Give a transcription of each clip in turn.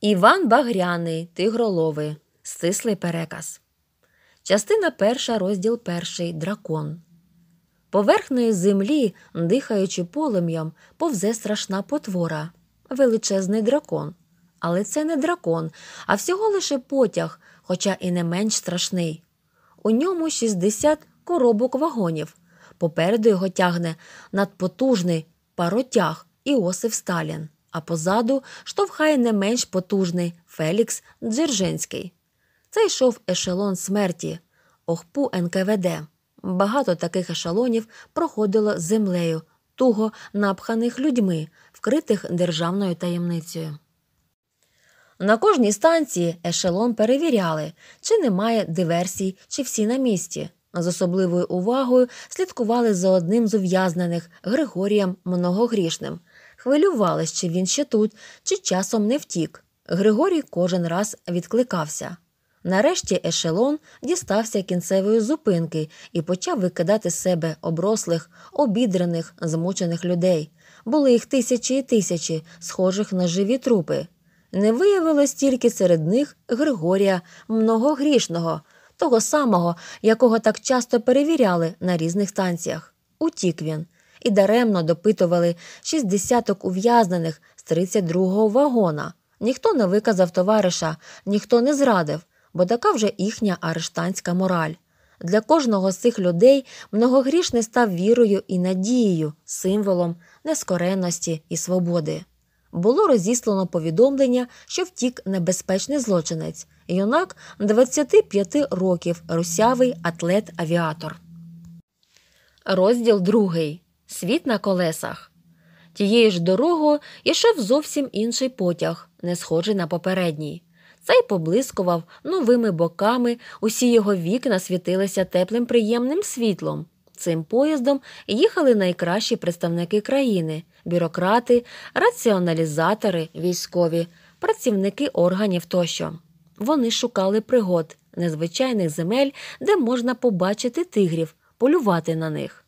Іван Багряний, Тигролови. Стислий переказ. Частина перша, розділ перший. Дракон. Поверхнею землі, дихаючи полум'ям, повзе страшна потвора, величезний дракон. Але це не дракон, а всього лише потяг, хоча і не менш страшний. У ньому 60 коробок вагонів. Попереду його тягне надпотужний паротяг Іосиф Сталін а позаду штовхає не менш потужний Фелікс Дзержинський. Це йшов ешелон смерті, охпу НКВД. Багато таких ешелонів проходило землею, туго напханих людьми, вкритих державною таємницею. На кожній станції ешелон перевіряли, чи немає диверсій, чи всі на місці. З особливою увагою слідкували за одним з ув'язнених Григорієм Многогрішним, Хвилювалась, чи він ще тут, чи часом не втік. Григорій кожен раз відкликався. Нарешті ешелон дістався кінцевої зупинки і почав викидати з себе оброслих, обідрених, змучених людей. Були їх тисячі і тисячі, схожих на живі трупи. Не виявилось тільки серед них Григорія Многогрішного, того самого, якого так часто перевіряли на різних станціях. Утік він і даремно допитували шість десяток ув'язнених з 32-го вагона. Ніхто не виказав товариша, ніхто не зрадив, бо така вже їхня арештанська мораль. Для кожного з цих людей многогрішний став вірою і надією, символом нескореності і свободи. Було розіслано повідомлення, що втік небезпечний злочинець, юнак 25 років, русявий атлет-авіатор. Розділ другий. Світ на колесах. Тією ж дорогою йшов зовсім інший потяг, не схожий на попередній. Цей поблискував новими боками, усі його вікна світилися теплим приємним світлом. Цим поїздом їхали найкращі представники країни бюрократи, раціоналізатори, військові, працівники органів тощо. Вони шукали пригод, незвичайних земель, де можна побачити тигрів, полювати на них.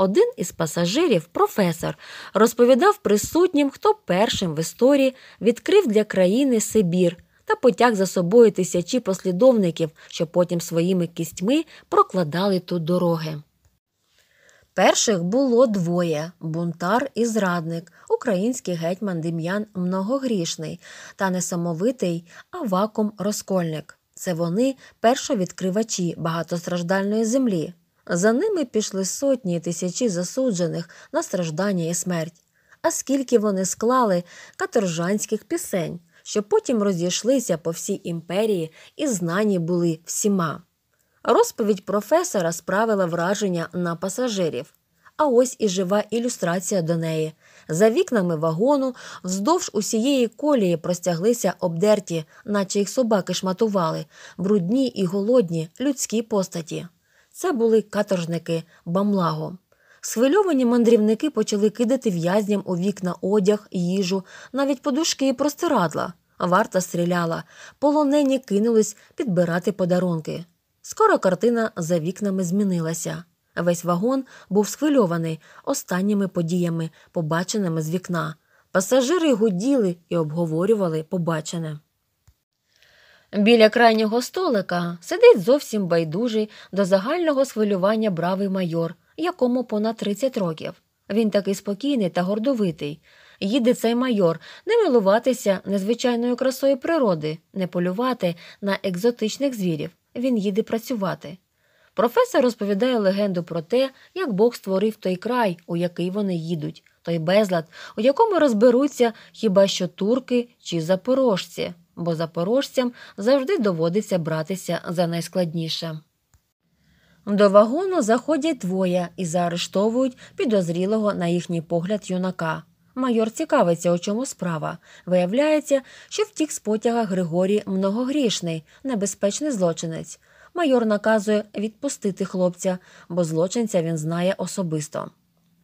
Один із пасажирів, професор, розповідав присутнім, хто першим в історії відкрив для країни Сибір та потяг за собою тисячі послідовників, що потім своїми кістьми прокладали тут дороги. Перших було двоє бунтар і зрадник, український гетьман Дем'ян Многогрішний та несамовитий Авакум Розкольник. Це вони першовідкривачі багатостраждальної землі. За ними пішли сотні і тисячі засуджених на страждання і смерть. А скільки вони склали каторжанських пісень, що потім розійшлися по всій імперії і знані були всіма. Розповідь професора справила враження на пасажирів. А ось і жива ілюстрація до неї. За вікнами вагону вздовж усієї колії простяглися обдерті, наче їх собаки шматували, брудні і голодні людські постаті. Це були каторжники Бамлаго. Схвильовані мандрівники почали кидати в'язням у вікна одяг, їжу, навіть подушки і простирадла. Варта стріляла, полонені кинулись підбирати подарунки. Скоро картина за вікнами змінилася. Весь вагон був схвильований останніми подіями, побаченими з вікна. Пасажири гуділи і обговорювали побачене. Біля крайнього столика сидить зовсім байдужий до загального схвилювання бравий майор, якому понад 30 років. Він такий спокійний та гордовитий. Їде цей майор не милуватися незвичайною красою природи, не полювати на екзотичних звірів. Він їде працювати. Професор розповідає легенду про те, як Бог створив той край, у який вони їдуть, той безлад, у якому розберуться хіба що турки чи запорожці бо запорожцям завжди доводиться братися за найскладніше. До вагону заходять двоє і заарештовують підозрілого на їхній погляд юнака. Майор цікавиться, у чому справа. Виявляється, що втік з потяга Григорій многогрішний, небезпечний злочинець. Майор наказує відпустити хлопця, бо злочинця він знає особисто.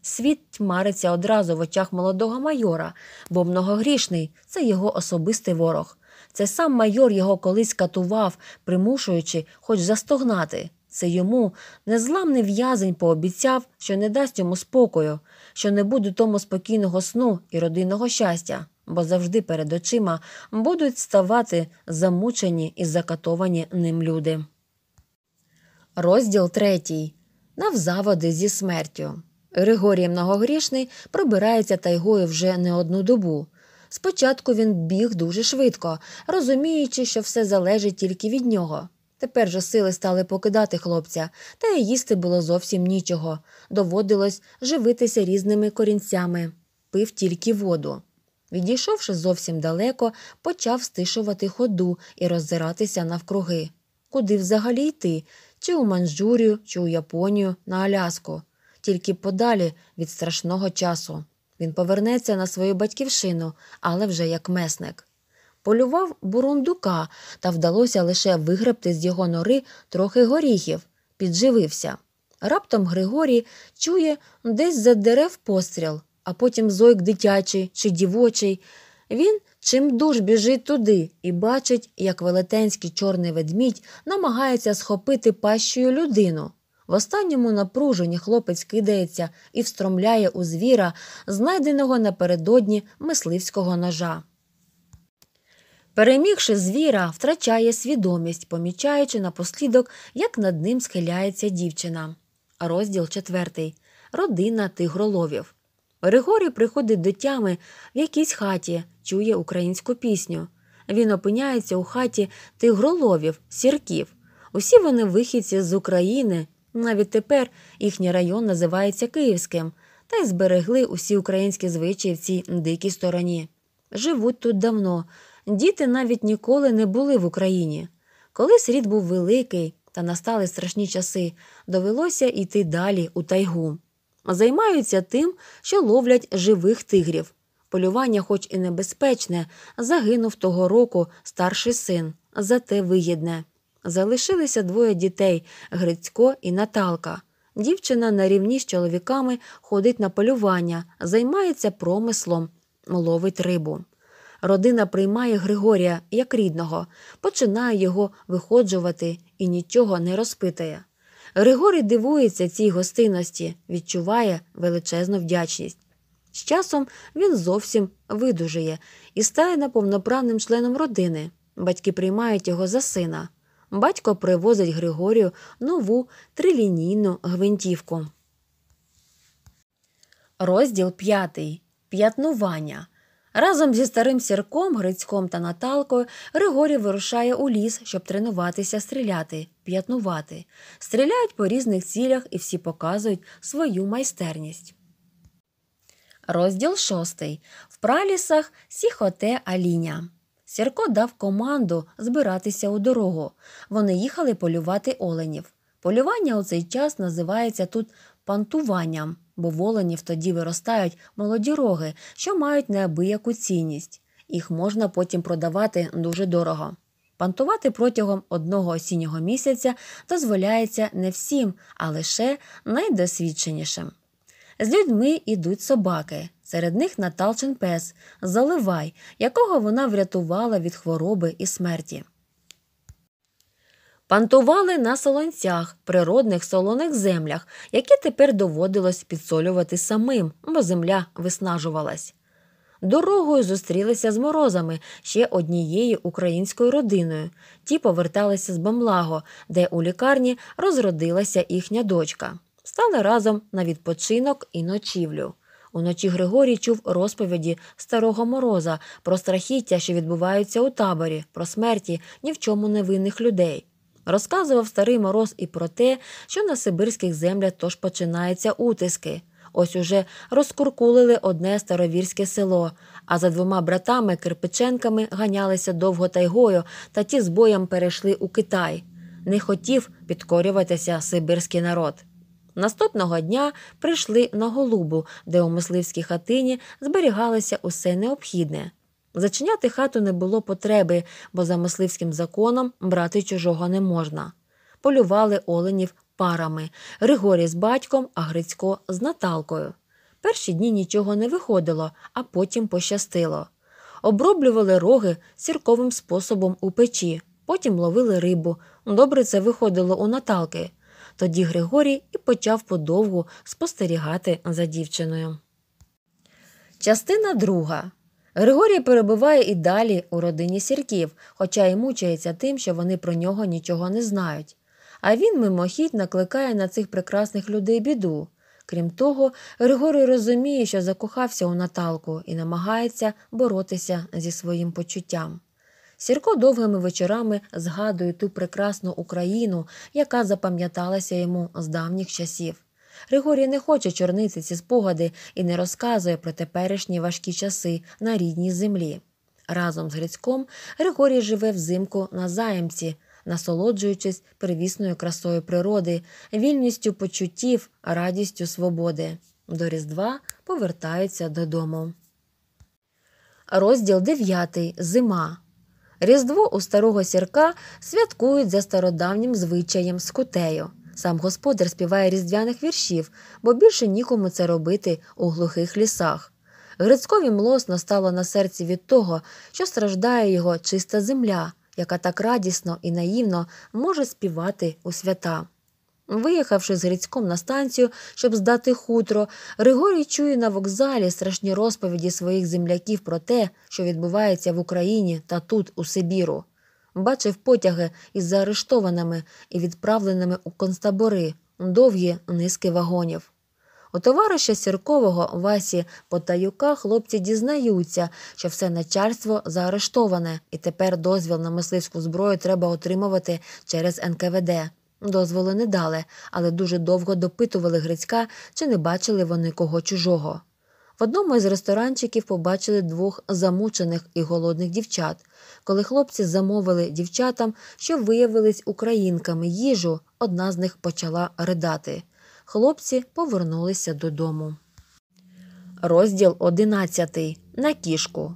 Світ тьмариться одразу в очах молодого майора, бо многогрішний це його особистий ворог. Це сам майор його колись катував, примушуючи, хоч застогнати. Це йому незламний в'язень пообіцяв, що не дасть йому спокою, що не буде тому спокійного сну і родинного щастя, бо завжди перед очима будуть ставати замучені і закатовані ним люди. Розділ третій. Навзаводи зі смертю. Григорій Многогрішний пробирається тайгою вже не одну добу. Спочатку він біг дуже швидко, розуміючи, що все залежить тільки від нього. Тепер же сили стали покидати хлопця, та й їсти було зовсім нічого. Доводилось живитися різними корінцями, пив тільки воду. Відійшовши зовсім далеко, почав стишувати ходу і роззиратися навкруги. Куди взагалі йти? Чи у Манджурію, чи у Японію, на Аляску, тільки подалі від страшного часу. Він повернеться на свою батьківщину, але вже як месник. Полював бурундука, та вдалося лише вигребти з його нори трохи горіхів, підживився. Раптом Григорій чує десь за дерев постріл, а потім зойк дитячий чи дівочий. Він чимдуж біжить туди і бачить, як велетенський чорний ведмідь намагається схопити пащою людину. В останньому напруженні хлопець кидається і встромляє у звіра, знайденого напередодні мисливського ножа. Перемігши звіра, втрачає свідомість, помічаючи напослідок, як над ним схиляється дівчина. Розділ четвертий. Родина тигроловів. Григорій приходить до тями в якійсь хаті, чує українську пісню. Він опиняється у хаті тигроловів, сірків. Усі вони вихідці з України, навіть тепер їхній район називається Київським, та й зберегли усі українські звичаї в цій дикій стороні. Живуть тут давно, діти навіть ніколи не були в Україні. Колись рід був великий та настали страшні часи, довелося йти далі у тайгу. Займаються тим, що ловлять живих тигрів. Полювання, хоч і небезпечне, загинув того року старший син, зате вигідне. Залишилися двоє дітей Грицько і Наталка. Дівчина на рівні з чоловіками ходить на полювання, займається промислом, ловить рибу. Родина приймає Григорія як рідного, починає його виходжувати і нічого не розпитає. Григорій дивується цій гостинності, відчуває величезну вдячність. З часом він зовсім видужує і стає наповноправним членом родини. Батьки приймають його за сина. Батько привозить Григорію нову трилінійну гвинтівку. Розділ п'ятий. П'ятнування. Разом зі старим сірком, Грицьком та Наталкою Григорій вирушає у ліс, щоб тренуватися стріляти, п'ятнувати. Стріляють по різних цілях і всі показують свою майстерність. Розділ шостий. В пралісах сіхоте аліня. Сірко дав команду збиратися у дорогу. Вони їхали полювати оленів. Полювання у цей час називається тут пантуванням, бо в оленів тоді виростають молоді роги, що мають неабияку цінність. Їх можна потім продавати дуже дорого. Пантувати протягом одного осіннього місяця дозволяється не всім, а лише найдосвідченішим. З людьми йдуть собаки. Серед них Наталчин пес Заливай, якого вона врятувала від хвороби і смерті. Пантували на солонцях, природних солоних землях, які тепер доводилось підсолювати самим, бо земля виснажувалась. Дорогою зустрілися з морозами ще однією українською родиною. Ті поверталися з Бамлаго, де у лікарні розродилася їхня дочка. Стали разом на відпочинок і ночівлю. Уночі Григорій чув розповіді старого мороза про страхіття, що відбуваються у таборі, про смерті ні в чому невинних людей. Розказував старий мороз і про те, що на Сибирських землях тож починаються утиски. Ось уже розкуркулили одне старовірське село, а за двома братами Кирпиченками ганялися довго тайгою, та ті з боєм перейшли у Китай. Не хотів підкорюватися сибирський народ. Наступного дня прийшли на голубу, де у мисливській хатині зберігалося усе необхідне. Зачиняти хату не було потреби, бо за мисливським законом брати чужого не можна. Полювали оленів парами Григорій з батьком, а Грицько з Наталкою. Перші дні нічого не виходило, а потім пощастило. Оброблювали роги сірковим способом у печі, потім ловили рибу. Добре це виходило у Наталки. Тоді Григорій і почав подовгу спостерігати за дівчиною. Частина друга. Григорій перебуває і далі у родині сірків, хоча й мучається тим, що вони про нього нічого не знають. А він мимохідь накликає на цих прекрасних людей біду. Крім того, Григорій розуміє, що закохався у Наталку і намагається боротися зі своїм почуттям. Сірко довгими вечорами згадує ту прекрасну Україну, яка запам'яталася йому з давніх часів. Григорій не хоче чорнити ці спогади і не розказує про теперішні важкі часи на рідній землі. Разом з Грицьком Григорій живе взимку на заємці, насолоджуючись первісною красою природи, вільністю почуттів, радістю свободи. До Різдва повертається додому. Розділ дев'ятий Зима. Різдво у старого сірка святкують за стародавнім звичаєм скутею. Сам господар співає різдвяних віршів, бо більше нікому це робити у глухих лісах. Грицькові млосно стало на серці від того, що страждає його чиста земля, яка так радісно і наївно може співати у свята. Виїхавши з Грицьком на станцію, щоб здати хутро, Григорій чує на вокзалі страшні розповіді своїх земляків про те, що відбувається в Україні та тут, у Сибіру. Бачив потяги із заарештованими і відправленими у концтабори довгі низки вагонів. У товариша Сіркового Васі Потаюка хлопці дізнаються, що все начальство заарештоване, і тепер дозвіл на мисливську зброю треба отримувати через НКВД. Дозволу не дали, але дуже довго допитували Грицька, чи не бачили вони кого чужого. В одному із ресторанчиків побачили двох замучених і голодних дівчат. Коли хлопці замовили дівчатам, що виявились українками їжу, одна з них почала ридати. Хлопці повернулися додому. Розділ одинадцятий. На кішку.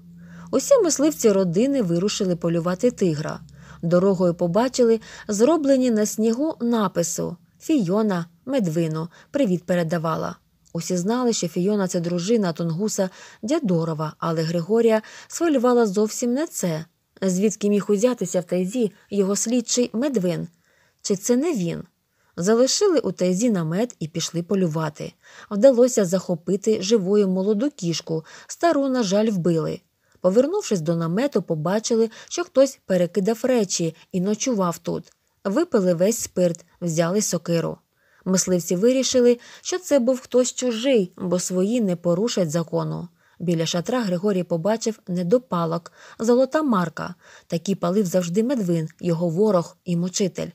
Усі мисливці родини вирушили полювати тигра дорогою побачили зроблені на снігу напису Фійона, медвину, привіт передавала. Усі знали, що Фійона це дружина Тунгуса Дядорова, але Григорія схвилювала зовсім не це, звідки міг узятися в тайзі його слідчий медвин. Чи це не він? Залишили у тайзі намет і пішли полювати. Вдалося захопити живою молоду кішку, стару, на жаль, вбили. Повернувшись до намету, побачили, що хтось перекидав речі і ночував тут. Випили весь спирт, взяли сокиру. Мисливці вирішили, що це був хтось чужий, бо свої не порушать закону. Біля шатра Григорій побачив недопалок, золота марка. Такі палив завжди медвин, його ворог і мучитель.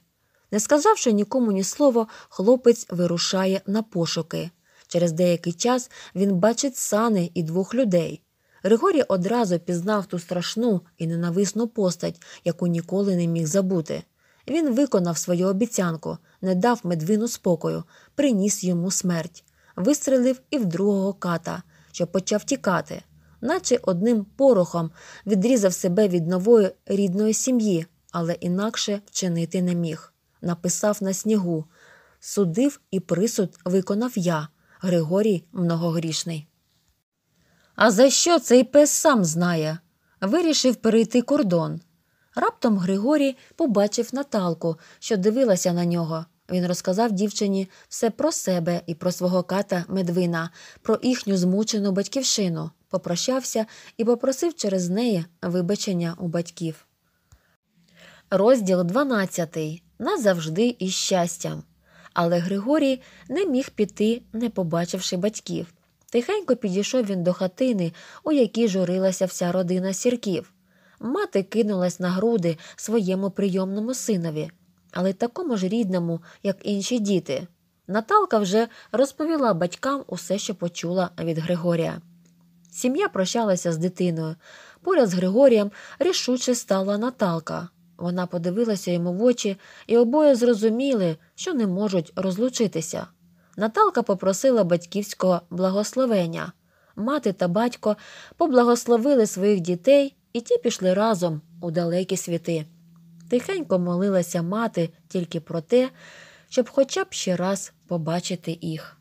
Не сказавши нікому ні слова, хлопець вирушає на пошуки. Через деякий час він бачить сани і двох людей. Григорій одразу пізнав ту страшну і ненависну постать, яку ніколи не міг забути. Він виконав свою обіцянку, не дав медвину спокою, приніс йому смерть, вистрелив і в другого ката, що почав тікати, наче одним порохом відрізав себе від нової рідної сім'ї, але інакше вчинити не міг. Написав на снігу, судив і присуд виконав я, Григорій Многогрішний. А за що цей пес сам знає? Вирішив перейти кордон. Раптом Григорій побачив Наталку, що дивилася на нього. Він розказав дівчині все про себе і про свого ката Медвина, про їхню змучену батьківщину, попрощався і попросив через неї вибачення у батьків. Розділ 12. Назавжди із щастям. Але Григорій не міг піти, не побачивши батьків. Тихенько підійшов він до хатини, у якій журилася вся родина сірків. Мати кинулась на груди своєму прийомному синові, але такому ж рідному, як інші діти. Наталка вже розповіла батькам усе, що почула від Григорія. Сім'я прощалася з дитиною. Поряд з Григорієм рішуче стала Наталка. Вона подивилася йому в очі, і обоє зрозуміли, що не можуть розлучитися. Наталка попросила батьківського благословення. Мати та батько поблагословили своїх дітей, і ті пішли разом у далекі світи. Тихенько молилася мати тільки про те, щоб хоча б ще раз побачити їх.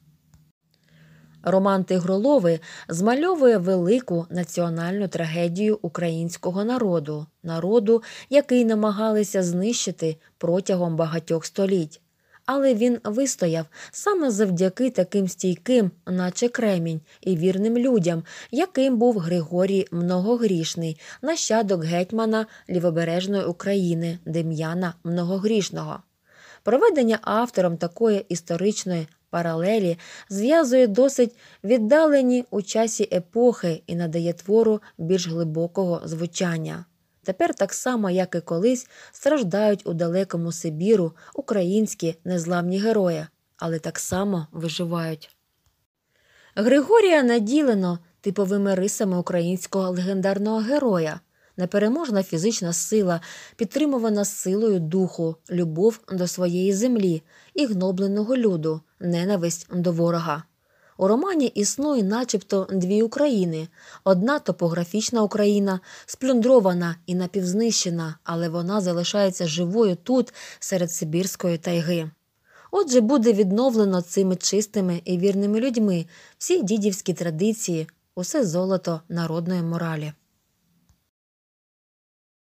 Роман Тигролови змальовує велику національну трагедію українського народу, народу, який намагалися знищити протягом багатьох століть але він вистояв саме завдяки таким стійким, наче кремінь, і вірним людям, яким був Григорій Многогрішний, нащадок гетьмана лівобережної України Дем'яна Многогрішного. Проведення автором такої історичної паралелі зв'язує досить віддалені у часі епохи і надає твору більш глибокого звучання. Тепер, так само, як і колись, страждають у далекому Сибіру українські незламні герої, але так само виживають. Григорія наділено типовими рисами українського легендарного героя, непереможна фізична сила, підтримувана силою духу, любов до своєї землі і гнобленого люду, ненависть до ворога. У романі існує начебто дві України: одна топографічна Україна, сплюндрована і напівзнищена, але вона залишається живою тут, серед Сибірської тайги. Отже, буде відновлено цими чистими і вірними людьми всі дідівські традиції, усе золото народної моралі.